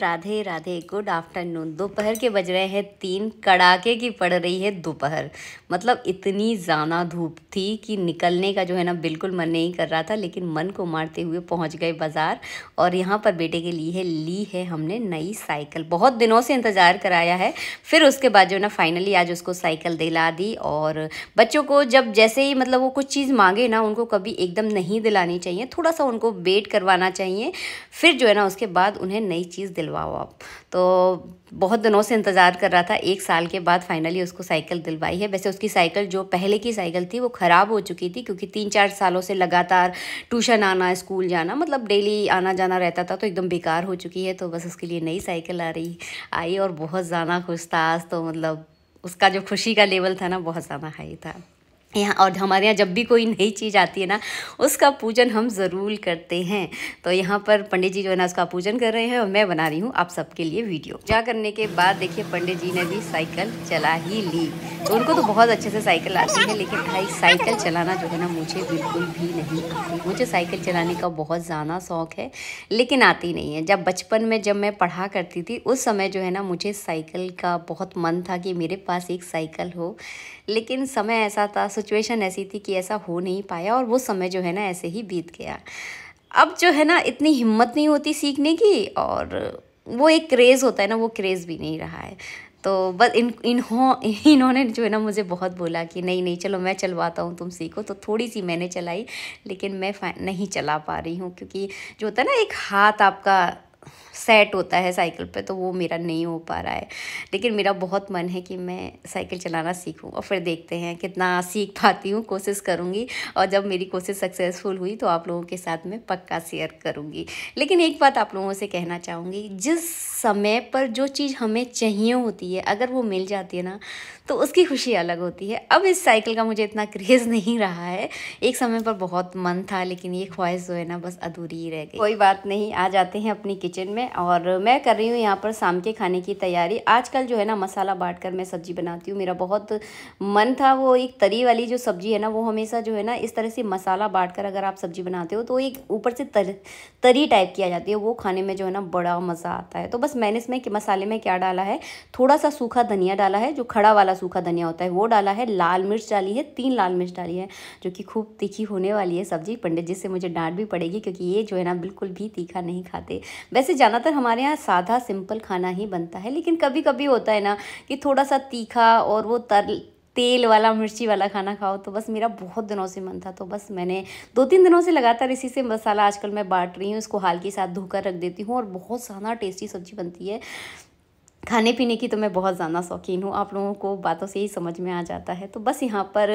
Radhe Radhe good afternoon दोपहर के बज रहे हैं तीन कड़ाके की पड़ रही है दोपहर मतलब इतनी ज़्यादा धूप थी कि निकलने का जो है ना बिल्कुल मन नहीं कर रहा था लेकिन मन को मारते हुए पहुंच गए बाज़ार और यहाँ पर बेटे के लिए ली है हमने नई साइकिल बहुत दिनों से इंतज़ार कराया है फिर उसके बाद जो है ना फाइनली आज उसको साइकिल दिला दी और बच्चों को जब जैसे ही मतलब वो कुछ चीज़ मांगे ना उनको कभी एकदम नहीं दिलानी चाहिए थोड़ा सा उनको वेट करवाना चाहिए फिर जो है ना उसके बाद उन्हें नई चीज़ दिलवाओ आप तो बहुत दिनों से इंतज़ार कर रहा था एक साल के बाद फाइनली उसको साइकिल दिलवाई है वैसे उसकी साइकिल जो पहले की साइकिल थी वो ख़राब हो चुकी थी क्योंकि तीन चार सालों से लगातार ट्यूशन आना स्कूल जाना मतलब डेली आना जाना रहता था तो एकदम बेकार हो चुकी है तो बस उसके लिए नई साइकिल आ रही आई और बहुत ज़्यादा खुश था आज तो मतलब उसका जो खुशी का लेवल था ना बहुत ज़्यादा हाई था यहाँ और हमारे यहाँ जब भी कोई नई चीज़ आती है ना उसका पूजन हम ज़रूर करते हैं तो यहाँ पर पंडित जी जो है ना उसका पूजन कर रहे हैं और मैं बना रही हूँ आप सबके लिए वीडियो जा करने के बाद देखिए पंडित जी ने भी साइकिल चला ही ली तो उनको तो बहुत अच्छे से साइकिल आती है लेकिन भाई साइकिल चलाना जो है ना मुझे बिल्कुल भी नहीं आती मुझे साइकिल चलाने का बहुत ज़्यादा शौक है लेकिन आती नहीं है जब बचपन में जब मैं पढ़ा करती थी उस समय जो है ना मुझे साइकिल का बहुत मन था कि मेरे पास एक साइकिल हो लेकिन समय ऐसा था सिचुएशन ऐसी थी कि ऐसा हो नहीं पाया और वो समय जो है ना ऐसे ही बीत गया अब जो है ना इतनी हिम्मत नहीं होती सीखने की और वो एक क्रेज़ होता है ना वो क्रेज़ भी नहीं रहा है तो बस इन इन्हों इन्होंने जो है ना मुझे बहुत बोला कि नहीं नहीं चलो मैं चलवाता हूँ तुम सीखो तो थोड़ी सी मैंने चलाई लेकिन मैं नहीं चला पा रही हूँ क्योंकि जो होता है ना एक हाथ आपका सेट होता है साइकिल पे तो वो मेरा नहीं हो पा रहा है लेकिन मेरा बहुत मन है कि मैं साइकिल चलाना सीखूँ और फिर देखते हैं कितना सीख पाती हूँ कोशिश करूँगी और जब मेरी कोशिश सक्सेसफुल हुई तो आप लोगों के साथ मैं पक्का शेयर करूँगी लेकिन एक बात आप लोगों से कहना चाहूँगी जिस समय पर जो चीज़ हमें चाहिए होती है अगर वो मिल जाती है ना तो उसकी खुशी अलग होती है अब इस साइकिल का मुझे इतना क्रेज़ नहीं रहा है एक समय पर बहुत मन था लेकिन ये ख्वाहिश जो है ना बस अधूरी ही रह गई कोई बात नहीं आ जाते हैं अपनी किचन में और मैं कर रही हूँ यहाँ पर शाम के खाने की तैयारी आजकल जो है ना मसाला बांट कर मैं सब्ज़ी बनाती हूँ मेरा बहुत मन था वो एक तरी वाली जो सब्ज़ी है ना वो हमेशा जो है ना इस तरह से मसाला बांट कर अगर आप सब्ज़ी बनाते हो तो एक ऊपर से तर, तरी टाइप की आ जाती है वो खाने में जो है ना बड़ा मज़ा आता है तो बस मैंने इसमें मसाले में क्या डाला है थोड़ा सा सूखा धनिया डाला है जो खड़ा वाला सूखा धनिया होता है वो डाला है लाल मिर्च डाली है तीन लाल मिर्च डाली है जो कि खूब तीखी होने वाली है सब्ज़ी पंडित जी से मुझे डांट भी पड़ेगी क्योंकि ये जो है ना बिल्कुल भी तीखा नहीं खाते वैसे जाना ज़्यादातर हमारे यहाँ सादा सिंपल खाना ही बनता है लेकिन कभी कभी होता है ना कि थोड़ा सा तीखा और वो तर तेल वाला मिर्ची वाला खाना खाओ तो बस मेरा बहुत दिनों से मन था तो बस मैंने दो तीन दिनों से लगातार इसी से मसाला आजकल मैं बांट रही हूँ इसको हाल के साथ धोकर रख देती हूँ और बहुत सारा टेस्टी सब्जी बनती है खाने पीने की तो मैं बहुत ज़्यादा शौकीन हूँ आप लोगों को बातों से ही समझ में आ जाता है तो बस यहाँ पर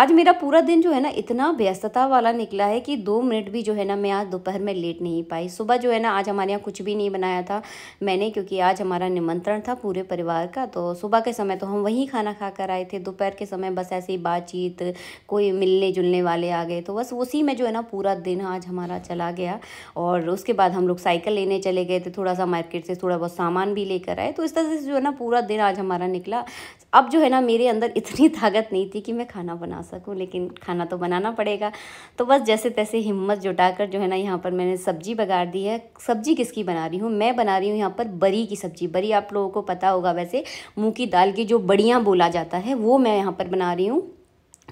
आज मेरा पूरा दिन जो है ना इतना व्यस्तता वाला निकला है कि दो मिनट भी जो है ना मैं आज दोपहर में लेट नहीं पाई सुबह जो है ना आज हमारे यहाँ कुछ भी नहीं बनाया था मैंने क्योंकि आज हमारा निमंत्रण था पूरे परिवार का तो सुबह के समय तो हम वहीं खाना खा कर आए थे दोपहर के समय बस ऐसे ही बातचीत कोई मिलने जुलने वाले आ गए तो बस उसी में जो है ना पूरा दिन आज हमारा चला गया और उसके बाद हम लोग साइकिल लेने चले गए थे थोड़ा सा मार्केट से थोड़ा बहुत सामान भी लेकर आए तो तो इस तरह से जो है ना पूरा दिन आज हमारा निकला अब जो है ना मेरे अंदर इतनी ताकत नहीं थी कि मैं खाना बना सकूं लेकिन खाना तो बनाना पड़ेगा तो बस जैसे तैसे हिम्मत जुटा कर जो है ना यहाँ पर मैंने सब्जी बगाड़ दी है सब्जी किसकी बना रही हूँ मैं बना रही हूँ यहाँ पर बरी की सब्जी बरी आप लोगों को पता होगा वैसे मूँग की दाल की जो बड़ियाँ बोला जाता है वो मैं यहाँ पर बना रही हूँ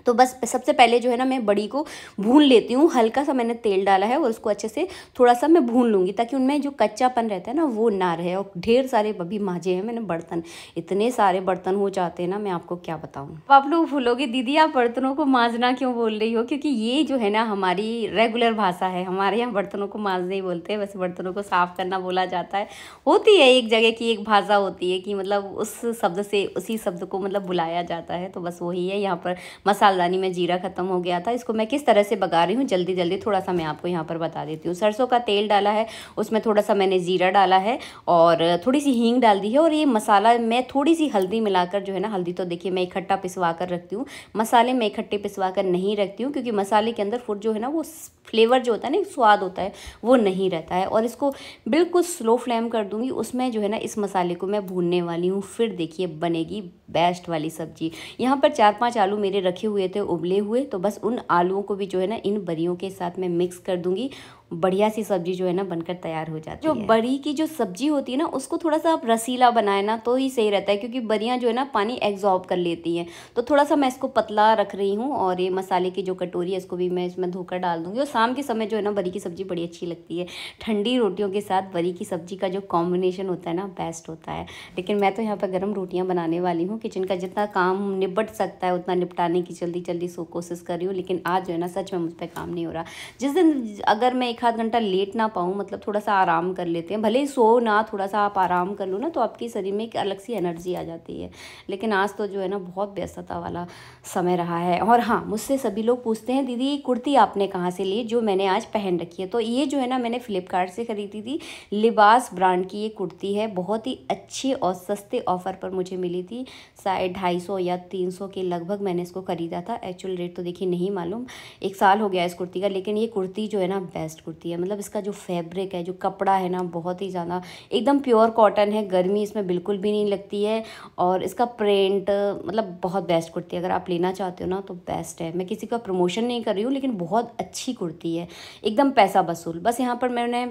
तो बस सबसे पहले जो है ना मैं बड़ी को भून लेती हूँ हल्का सा मैंने तेल डाला है और उसको अच्छे से थोड़ा सा मैं भून लूँगी ताकि उनमें जो कच्चापन रहता है ना वो ना रहे और ढेर सारे अभी माजे हैं मैंने बर्तन इतने सारे बर्तन हो जाते हैं ना मैं आपको क्या बताऊँ तो आप लोग भूलोगे दीदी आप बर्तनों को मांजना क्यों बोल रही हो क्योंकि ये जो है ना हमारी रेगुलर भाषा है हमारे यहाँ बर्तनों को मांजना ही बोलते हैं वैसे बर्तनों को साफ़ करना बोला जाता है होती है एक जगह की एक भाषा होती है कि मतलब उस शब्द से उसी शब्द को मतलब बुलाया जाता है तो बस वही है यहाँ पर मसाला सालरानी में जीरा ख़त्म हो गया था इसको मैं किस तरह से बगा रही हूँ जल्दी जल्दी थोड़ा सा मैं आपको यहाँ पर बता देती हूँ सरसों का तेल डाला है उसमें थोड़ा सा मैंने जीरा डाला है और थोड़ी सी हींग डाल दी है और ये मसाला मैं थोड़ी सी हल्दी मिलाकर जो है ना हल्दी तो देखिए मैं इकट्ठा पिसवा कर रखती हूँ मसाले मैं इकट्ठे पिसवा कर नहीं रखती हूँ क्योंकि मसाले के अंदर फूड जो है ना वो फ्लेवर जो होता है ना स्वाद होता है वो नहीं रहता है और इसको बिल्कुल स्लो फ्लेम कर दूंगी उसमें जो है ना इस मसाले को मैं भूनने वाली हूँ फिर देखिए बनेगी बेस्ट वाली सब्जी यहाँ पर चार पाँच आलू मेरे रखे हुए हुए थे उबले हुए तो बस उन आलुओं को भी जो है ना इन बरियों के साथ मैं मिक्स कर दूंगी बढ़िया सी सब्जी जो है ना बनकर तैयार हो जाती है जो बड़ी की जो सब्जी होती है ना उसको थोड़ा सा आप रसीला बनाए ना तो ही सही रहता है क्योंकि बरियाँ जो है ना पानी एग्जॉर्ब कर लेती हैं तो थोड़ा सा मैं इसको पतला रख रही हूँ और ये मसाले की जो कटोरी है इसको भी मैं इसमें धोकर डाल दूँगी और शाम के समय जो है ना बरी की सब्ज़ी बड़ी अच्छी लगती है ठंडी रोटियों के साथ बरी की सब्ज़ी का जो कॉम्बिनेशन होता है ना बेस्ट होता है लेकिन मैं तो यहाँ पर गर्म रोटियाँ बनाने वाली हूँ किचन का जितना काम निपट सकता है उतना निपटाने की जल्दी जल्दी सो कोशिश कर रही हूँ लेकिन आज जो है ना सच में मुझ पर काम नहीं हो रहा जिस दिन अगर मैं एक आध घंटा लेट ना पाऊँ मतलब थोड़ा सा आराम कर लेते हैं भले ही सो ना थोड़ा सा आप आराम कर लो ना तो आपके शरीर में एक अलग सी एनर्जी आ जाती है लेकिन आज तो जो है ना बहुत व्यस्तता वाला समय रहा है और हाँ मुझसे सभी लोग पूछते हैं दीदी कुर्ती आपने कहाँ से ली जो मैंने आज पहन रखी है तो ये जो है ना मैंने फ़्लिपकार्ट से ख़रीदी थी लिबास ब्रांड की ये कुर्ती है बहुत ही अच्छे और सस्ते ऑफ़र पर मुझे मिली थी शायद ढाई सौ या तीन सौ के लगभग मैंने इसको ख़रीदा था एक्चुअल रेट तो देखिए नहीं मालूम एक साल हो गया इस कुर्ती का लेकिन ये कुर्ती जो है ना बेस्ट कुर्ती है मतलब इसका जो फैब्रिक है जो कपड़ा है ना बहुत ही ज़्यादा एकदम प्योर कॉटन है गर्मी इसमें बिल्कुल भी नहीं लगती है और इसका प्रिंट मतलब बहुत बेस्ट कुर्ती है अगर आप लेना चाहते हो ना तो बेस्ट है मैं किसी का प्रमोशन नहीं कर रही हूँ लेकिन बहुत अच्छी कुर्ती है एकदम पैसा वसूल बस यहाँ पर मैंने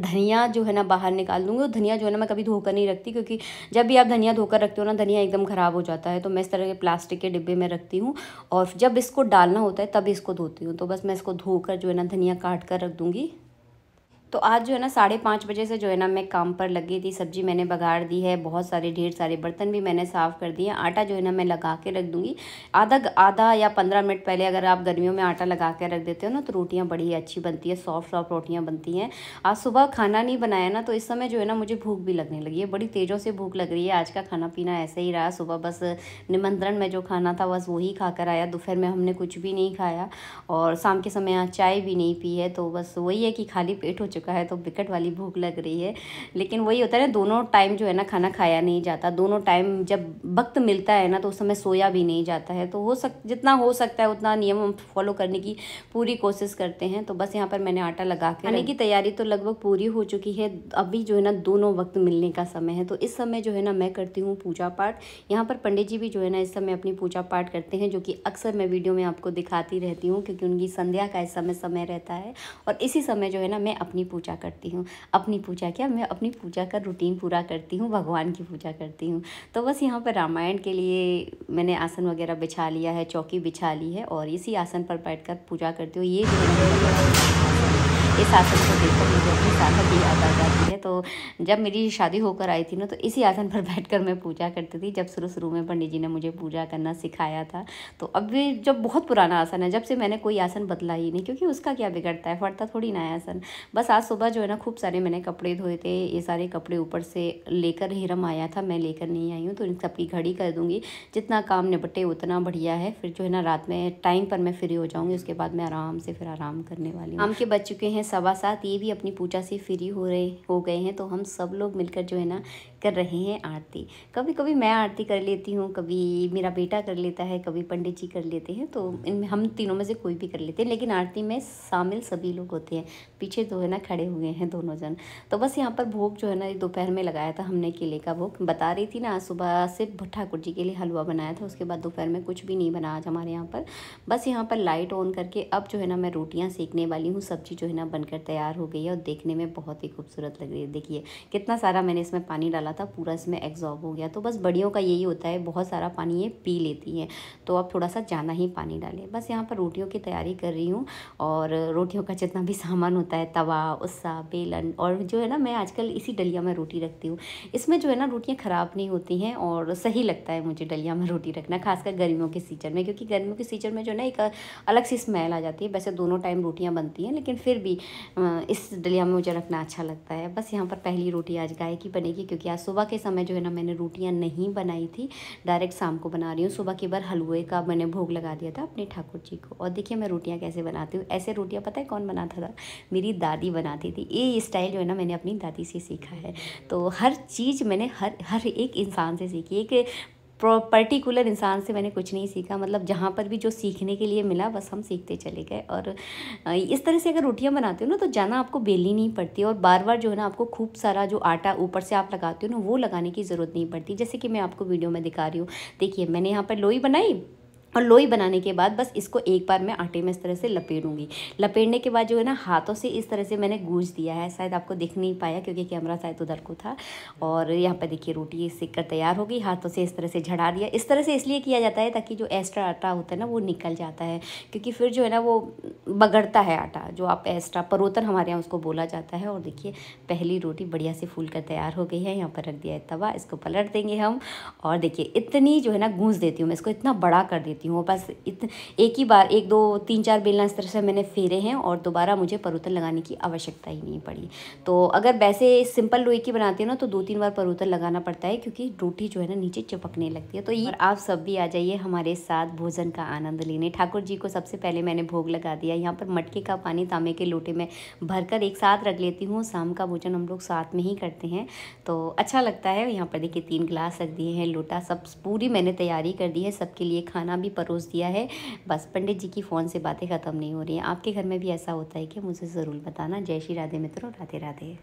धनिया जो है ना बाहर निकाल दूँगी और धनिया जो है ना मैं कभी धोकर नहीं रखती क्योंकि जब भी आप धनिया धोकर रखते हो ना धनिया एकदम ख़राब हो जाता है तो मैं इस तरह के प्लास्टिक के डिब्बे में रखती हूँ और जब इसको डालना होता है तब इसको धोती हूँ तो बस मैं इसको धोकर जो है ना धनिया काट कर रख दूँगी तो आज जो है ना साढ़े पाँच बजे से जो है ना मैं काम पर लगी थी सब्जी मैंने बघाड़ दी है बहुत सारे ढेर सारे बर्तन भी मैंने साफ़ कर दिए आटा जो है ना मैं लगा के रख दूँगी आधा आधा या पंद्रह मिनट पहले अगर आप गर्मियों में आटा लगा के रख देते हो ना तो रोटियाँ बड़ी अच्छी बनती है सॉफ्ट सॉफ्ट रोटियाँ बनती हैं आज सुबह खाना नहीं बनाया ना तो इस समय जो है ना मुझे भूख भी लगने लगी है बड़ी तेज़ों से भूख लग रही है आज का खाना पीना ऐसे ही रहा सुबह बस निमंत्रण में जो खाना था बस वही खा कर आया दोपहर में हमने कुछ भी नहीं खाया और शाम के समय आज चाय भी नहीं पी है तो बस वही है कि खाली पेट हो चुका चुका है तो विकट वाली भूख लग रही है लेकिन वही होता है ना दोनों टाइम जो है ना खाना खाया नहीं जाता दोनों टाइम जब वक्त मिलता है ना तो उस समय सोया भी नहीं जाता है तो हो सक जितना हो सकता है उतना नियम फॉलो करने की पूरी कोशिश करते हैं तो बस यहाँ पर मैंने आटा लगा के हाँ खाने की तैयारी तो लगभग पूरी हो चुकी है अभी जो है ना दोनों वक्त मिलने का समय है तो इस समय जो है ना मैं करती हूँ पूजा पाठ यहाँ पर पंडित जी भी जो है ना इस समय अपनी पूजा पाठ करते हैं जो कि अक्सर मैं वीडियो में आपको दिखाती रहती हूँ क्योंकि उनकी संध्या का इस समय समय रहता है और इसी समय जो है ना मैं अपनी पूजा करती हूँ अपनी पूजा क्या मैं अपनी पूजा का रूटीन पूरा करती हूँ भगवान की पूजा करती हूँ तो बस यहाँ पर रामायण के लिए मैंने आसन वगैरह बिछा लिया है चौकी बिछा ली है और इसी आसन पर बैठ कर पूजा करती हूँ ये इस आसन को देखो मुझे अपनी सासत याद आ जाती है तो जब मेरी शादी होकर आई थी ना तो इसी आसन पर बैठ कर मैं पूजा करती थी जब शुरू शुरू में पंडित जी ने मुझे पूजा करना सिखाया था तो अब भी जब बहुत पुराना आसन है जब से मैंने कोई आसन बदला ही नहीं क्योंकि उसका क्या बिगड़ता है फटता थोड़ी ना आसन बस आज सुबह जो है ना खूब सारे मैंने कपड़े धोए थे ये सारे कपड़े ऊपर से लेकर हिरम आया था मैं लेकर नहीं आई हूँ तो इन सबकी घड़ी कर दूँगी जितना काम निपटे उतना बढ़िया है फिर जो है ना रात में टाइम पर मैं फ्री हो जाऊँगी उसके बाद मैं आराम से फिर आराम करने वाली हूँ आम के बच चुके हैं हैं सवा सात ये भी अपनी पूजा से फ्री हो रहे हो गए हैं तो हम सब लोग मिलकर जो है ना कर रहे हैं आरती कभी कभी मैं आरती कर लेती हूँ कभी मेरा बेटा कर लेता है कभी पंडित जी कर लेते हैं तो इनमें हम तीनों में से कोई भी कर लेते हैं लेकिन आरती में शामिल सभी लोग होते हैं पीछे जो है ना खड़े हुए हैं दोनों जन तो बस यहाँ पर भोग जो है ना दोपहर में लगाया था हमने केले का भोग बता रही थी ना सुबह से ठाकुर जी के लिए हलवा बनाया था उसके बाद दोपहर में कुछ भी नहीं बना आज हमारे यहाँ पर बस यहाँ पर लाइट ऑन करके अब जो है ना मैं रोटियाँ सेकने वाली हूँ सब्जी जो है ना बनकर तैयार हो गई है और देखने में बहुत ही खूबसूरत लग रही है देखिए कितना सारा मैंने इसमें पानी डाला था पूरा इसमें एग्जॉर्ब हो गया तो बस बड़ियों का यही होता है बहुत सारा पानी ये पी लेती हैं तो आप थोड़ा सा ज़्यादा ही पानी डालें बस यहाँ पर रोटियों की तैयारी कर रही हूँ और रोटियों का जितना भी सामान होता है तवा उस्सा बेलन और जो है ना मैं आजकल इसी डलिया में रोटी रखती हूँ इसमें जो है ना रोटियाँ ख़राब नहीं होती हैं और सही लगता है मुझे डलिया में रोटी रखना खासकर गर्मियों के सीजन में क्योंकि गर्मियों के सीजन में जो है ना एक अलग सी स्मेल आ जाती है वैसे दोनों टाइम रोटियाँ बनती हैं लेकिन फिर भी इस दलिया में मुझे रखना अच्छा लगता है बस यहाँ पर पहली रोटी आज गाय की बनेगी क्योंकि आज सुबह के समय जो है ना मैंने रोटियाँ नहीं बनाई थी डायरेक्ट शाम को बना रही हूँ सुबह के बार हलवे का मैंने भोग लगा दिया था अपने ठाकुर जी को और देखिए मैं रोटियाँ कैसे बनाती हूँ ऐसे रोटियाँ पता है कौन बनाता था मेरी दादी बनाती थी ये स्टाइल जो है ना मैंने अपनी दादी से सीखा है तो हर चीज़ मैंने हर हर एक इंसान से सीखी एक पर्टिकुलर इंसान से मैंने कुछ नहीं सीखा मतलब जहाँ पर भी जो सीखने के लिए मिला बस हम सीखते चले गए और इस तरह से अगर रोटियाँ बनाते हो ना तो जाना आपको बेलनी नहीं पड़ती और बार बार जो है ना आपको खूब सारा जो आटा ऊपर से आप लगाते हो ना वो लगाने की ज़रूरत नहीं पड़ती जैसे कि मैं आपको वीडियो में दिखा रही हूँ देखिए मैंने यहाँ पर लोई बनाई और लोई बनाने के बाद बस इसको एक बार मैं आटे में इस तरह से लपेटूंगी लपेटने के बाद जो है ना हाथों से इस तरह से मैंने गूंज दिया है शायद आपको दिख नहीं पाया क्योंकि कैमरा शायद उधर को था और यहाँ पर देखिए रोटी सीख कर तैयार हो गई हाथों से इस तरह से झड़ा दिया इस तरह से इसलिए किया जाता है ताकि जो एक्स्ट्रा आटा होता है ना वो निकल जाता है क्योंकि फिर जो है ना वो बगड़ता है आटा जो आप एक्स्ट्रा परोतन हमारे यहाँ उसको बोला जाता है और देखिए पहली रोटी बढ़िया से फूल कर तैयार हो गई है यहाँ पर रख दिया है तवा इसको पलट देंगे हम और देखिए इतनी जो है ना गूँज देती हूँ मैं इसको इतना बड़ा कर देती लेती हूँ बस इत एक ही बार एक दो तीन चार बेलना इस तरह से मैंने फेरे हैं और दोबारा मुझे परूतल लगाने की आवश्यकता ही नहीं पड़ी तो अगर वैसे सिंपल लोई की बनाते हैं ना तो दो तीन बार परूतन लगाना पड़ता है क्योंकि रोटी जो है ना नीचे चिपकने लगती है तो ये आप सब भी आ जाइए हमारे साथ भोजन का आनंद लेने ठाकुर जी को सबसे पहले मैंने भोग लगा दिया यहाँ पर मटके का पानी तांबे के लोटे में भरकर एक साथ रख लेती हूँ शाम का भोजन हम लोग साथ में ही करते हैं तो अच्छा लगता है यहाँ पर देखिए तीन गिलास रख दिए हैं लोटा सब पूरी मैंने तैयारी कर दी है सबके लिए खाना भी परोस दिया है बस पंडित जी की फ़ोन से बातें ख़त्म नहीं हो रही हैं आपके घर में भी ऐसा होता है कि मुझे ज़रूर बताना जय श्री राधे मित्रों राधे राधे